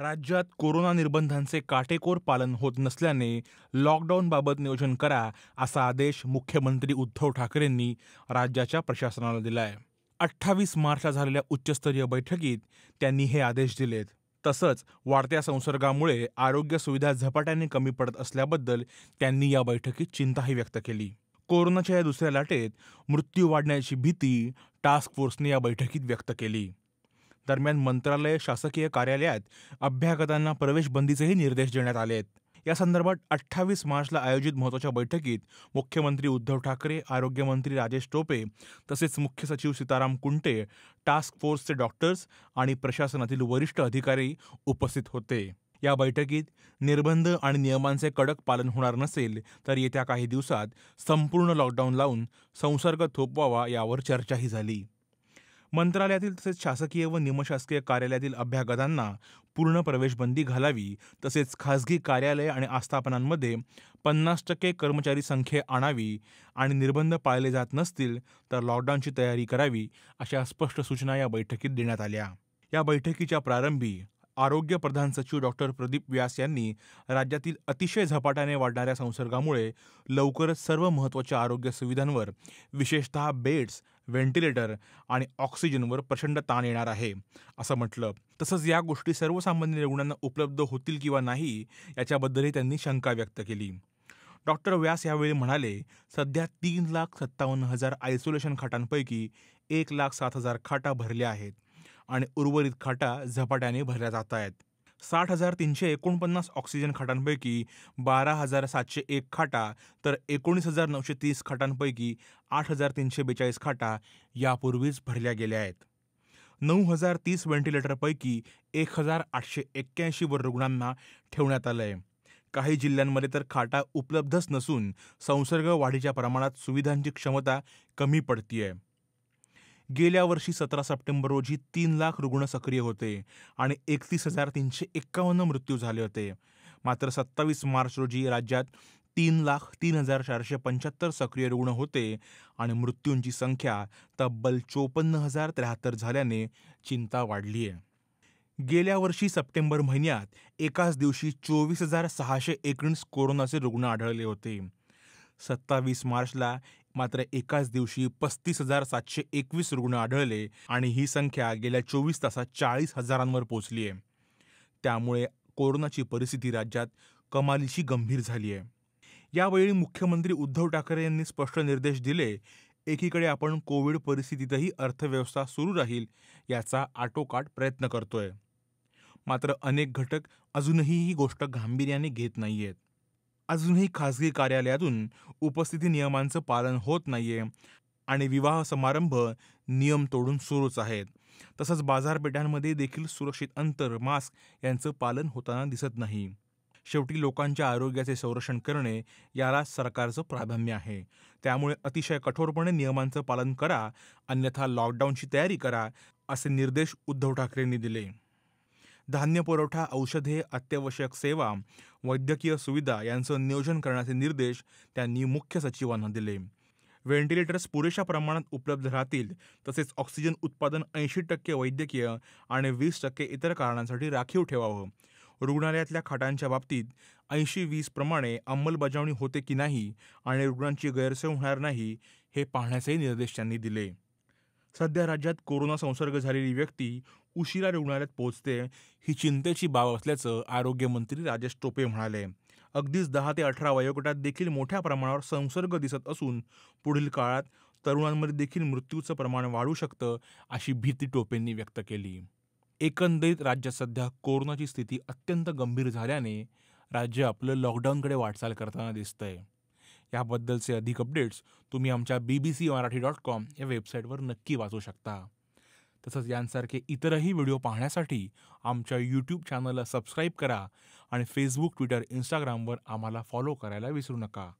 राज्यात कोरोना निर्बंधांचे काटेकोर पालन होत नसल्याने लॉकडाऊनबाबत नियोजन करा असा आदेश मुख्यमंत्री उद्धव ठाकरेंनी राज्याच्या प्रशासनाला दिलाय अठ्ठावीस मार्चला झालेल्या उच्चस्तरीय बैठकीत त्यांनी हे आदेश दिलेत तसंच वाढत्या संसर्गामुळे आरोग्य सुविधा झपाट्याने कमी पडत असल्याबद्दल त्यांनी या बैठकीत चिंताही व्यक्त केली कोरोनाच्या या दुसऱ्या लाटेत मृत्यू वाढण्याची भीती टास्क फोर्सने या बैठकीत व्यक्त केली दरम्यान मंत्रालय शासकीय कार्यालयात अभ्यागतांना प्रवेश बंदीचेही निर्देश देण्यात आले आहेत या संदर्भात अठ्ठावीस मार्चला आयोजित महत्त्वाच्या बैठकीत मुख्यमंत्री उद्धव ठाकरे आरोग्यमंत्री राजेश टोपे तसेच मुख्य सचिव सीताराम कुंटे टास्क फोर्सचे डॉक्टर्स आणि प्रशासनातील वरिष्ठ अधिकारी उपस्थित होते या बैठकीत निर्बंध आणि नियमांचे कडक पालन होणार नसेल तर येत्या काही दिवसात संपूर्ण लॉकडाऊन लावून संसर्ग थोपवावा यावर चर्चाही झाली मंत्रालयातील तसेच शासकीय व निमशासकीय कार्यालयातील अभ्यागतांना पूर्ण प्रवेशबंदी घालावी तसेच खासगी कार्यालय आणि आस्थापनांमध्ये पन्नास टक्के कर्मचारी संख्ये आणावी आणि निर्बंध पाळले जात नसतील तर लॉकडाऊनची तयारी करावी अशा स्पष्ट सूचना या बैठकीत देण्यात आल्या या बैठकीच्या प्रारंभी आरोग्य प्रधान सचिव डॉक्टर प्रदीप व्यास यांनी राज्यातील अतिशय झपाट्याने वाढणाऱ्या संसर्गामुळे लवकरच सर्व महत्त्वाच्या आरोग्य सुविधांवर विशेषतः बेड्स व्हेंटिलेटर आणि ऑक्सिजनवर प्रचंड ताण येणार आहे असं म्हटलं तसंच या गोष्टी सर्वसामान्य रुग्णांना उपलब्ध होतील किंवा नाही याच्याबद्दलही त्यांनी शंका व्यक्त केली डॉक्टर व्यास यावेळी म्हणाले सध्या तीन लाख सत्तावन्न हजार आयसोलेशन खाटांपैकी एक लाख सात हजार खाटा भरल्या आहेत आणि उर्वरित खाटा झपाट्याने भरल्या जात आहेत साठ हजार तीनशे एकोणपन्नास ऑक्सिजन खाटांपैकी बारा हजार सातशे एक खाटा तर एकोणीस हजार नऊशे तीस खाटांपैकी आठ हजार तीनशे बेचाळीस खाटा यापूर्वीच भरल्या गेल्या आहेत नऊ हजार तीस व्हेंटिलेटरपैकी एक हजार आठशे एक्क्याऐंशीवर रुग्णांना ठेवण्यात आलं काही जिल्ह्यांमध्ये तर खाटा उपलब्धच नसून संसर्ग वाढीच्या प्रमाणात सुविधांची क्षमता कमी पडतीय गेल्या वर्षी सतरा सप्टेंबर रोजी तीन लाख रुग्ण सक्रिय होते आणि एकतीस हजार तीनशे एक्कावन्न मृत्यू झाले होते मात्र सत्तावीस मार्च रोजी राज्यात तीन लाख तीन हजार चारशे पंच्याहत्तर सक्रिय रुग्ण होते आणि मृत्यूंची संख्या तब्बल चोपन्न हजार त्र्याहत्तर झाल्याने चिंता वाढली आहे गेल्या वर्षी सप्टेंबर महिन्यात एकाच दिवशी चोवीस हजार सहाशे एकोणीस कोरोनाचे रुग्ण आढळले होते सत्तावीस मार्चला मात्र एकाच दिवशी पस्तीस हजार सातशे एकवीस रुग्ण आढळले आणि ही संख्या गेल्या चोवीस तासात चाळीस हजारांवर पोहोचली आहे त्यामुळे कोरोनाची परिस्थिती राज्यात कमालीशी गंभीर झाली आहे यावेळी मुख्यमंत्री उद्धव ठाकरे यांनी स्पष्ट निर्देश दिले एकीकडे आपण कोविड परिस्थितीतही अर्थव्यवस्था सुरू राहील याचा आटोकाट प्रयत्न करतोय मात्र अनेक घटक अजूनही ही गोष्ट गांभीर्याने घेत नाही आहेत अजूनही खासगी कार्यालयातून उपस्थिती नियमांचं पालन होत नाहीये आणि विवाह समारंभ नियम तोडून सुरूच आहेत तसंच बाजारपेठांमध्ये देखील सुरक्षित अंतर मास्क यांचं पालन होताना दिसत नाही शेवटी लोकांच्या आरोग्याचे संरक्षण करणे याला सरकारचं प्राधान्य आहे त्यामुळे अतिशय कठोरपणे नियमांचं पालन करा अन्यथा लॉकडाऊनची तयारी करा असे निर्देश उद्धव ठाकरेंनी दिले धान्य पुरवठा औषधे अत्यावश्यक सेवा वैद्यकीय सुविधा यांचं नियोजन करण्याचे निर्देश त्यांनी मुख्य सचिवांना दिले व्हेंटिलेटर्स पुरेशा प्रमाणात उपलब्ध राहतील तसेच ऑक्सिजन उत्पादन ऐंशी टक्के वैद्यकीय आणि वीस टक्के इतर कारणांसाठी राखीव ठेवावं रुग्णालयातल्या खाटांच्या बाबतीत ऐंशी वीस प्रमाणे अंमलबजावणी होते की नाही आणि रुग्णांची गैरसोय होणार नाही हे पाहण्याचेही निर्देश त्यांनी दिले सध्या राज्यात कोरोना संसर्ग झालेली व्यक्ती उशिरा रुग्णालयात पोहोचते ही चिंतेची बाब असल्याचं आरोग्यमंत्री राजेश टोपे म्हणाले अगदीच दहा ते अठरा वयोगटात देखील मोठ्या प्रमाणावर संसर्ग दिसत असून पुढील काळात तरुणांमध्ये देखील मृत्यूचं प्रमाण वाढू शकतं अशी भीती टोपेंनी व्यक्त केली एकंदरीत राज्यात सध्या कोरोनाची स्थिती अत्यंत गंभीर झाल्याने राज्य आपलं लॉकडाऊनकडे वाटचाल करताना दिसतंय याबद्दलचे अधिक अपडेट्स तुम्ही आमच्या B B C Marathi dot com या वेबसाईटवर नक्की वाचू शकता तसंच यांसारखे इतरही व्हिडिओ पाहण्यासाठी आमच्या यूट्यूब चॅनलला सबस्क्राईब करा आणि फेसबुक ट्विटर इंस्टाग्रामवर आम्हाला फॉलो करायला विसरू नका